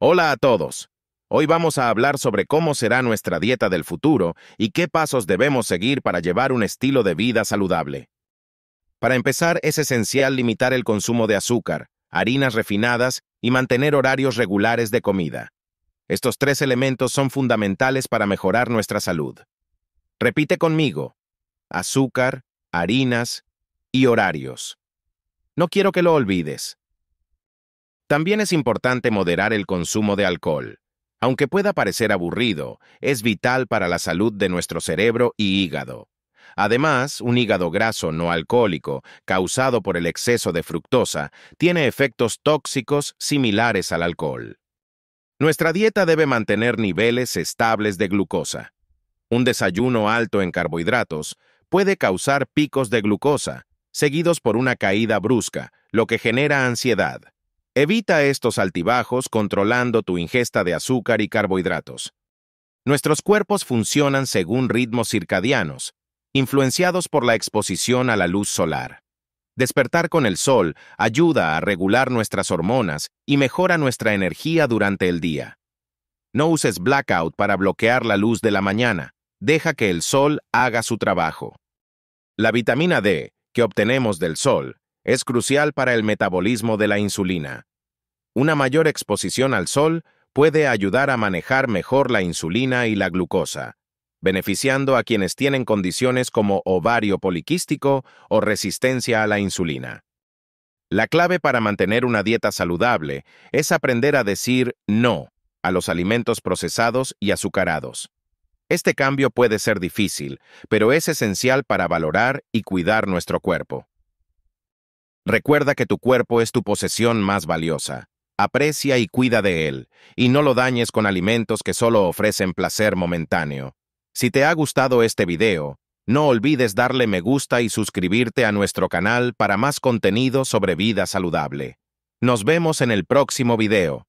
Hola a todos. Hoy vamos a hablar sobre cómo será nuestra dieta del futuro y qué pasos debemos seguir para llevar un estilo de vida saludable. Para empezar, es esencial limitar el consumo de azúcar, harinas refinadas y mantener horarios regulares de comida. Estos tres elementos son fundamentales para mejorar nuestra salud. Repite conmigo. Azúcar, harinas y horarios. No quiero que lo olvides. También es importante moderar el consumo de alcohol. Aunque pueda parecer aburrido, es vital para la salud de nuestro cerebro y hígado. Además, un hígado graso no alcohólico, causado por el exceso de fructosa, tiene efectos tóxicos similares al alcohol. Nuestra dieta debe mantener niveles estables de glucosa. Un desayuno alto en carbohidratos puede causar picos de glucosa, seguidos por una caída brusca, lo que genera ansiedad. Evita estos altibajos controlando tu ingesta de azúcar y carbohidratos. Nuestros cuerpos funcionan según ritmos circadianos, influenciados por la exposición a la luz solar. Despertar con el sol ayuda a regular nuestras hormonas y mejora nuestra energía durante el día. No uses blackout para bloquear la luz de la mañana. Deja que el sol haga su trabajo. La vitamina D, que obtenemos del sol, es crucial para el metabolismo de la insulina. Una mayor exposición al sol puede ayudar a manejar mejor la insulina y la glucosa, beneficiando a quienes tienen condiciones como ovario poliquístico o resistencia a la insulina. La clave para mantener una dieta saludable es aprender a decir no a los alimentos procesados y azucarados. Este cambio puede ser difícil, pero es esencial para valorar y cuidar nuestro cuerpo. Recuerda que tu cuerpo es tu posesión más valiosa aprecia y cuida de él, y no lo dañes con alimentos que solo ofrecen placer momentáneo. Si te ha gustado este video, no olvides darle me gusta y suscribirte a nuestro canal para más contenido sobre vida saludable. Nos vemos en el próximo video.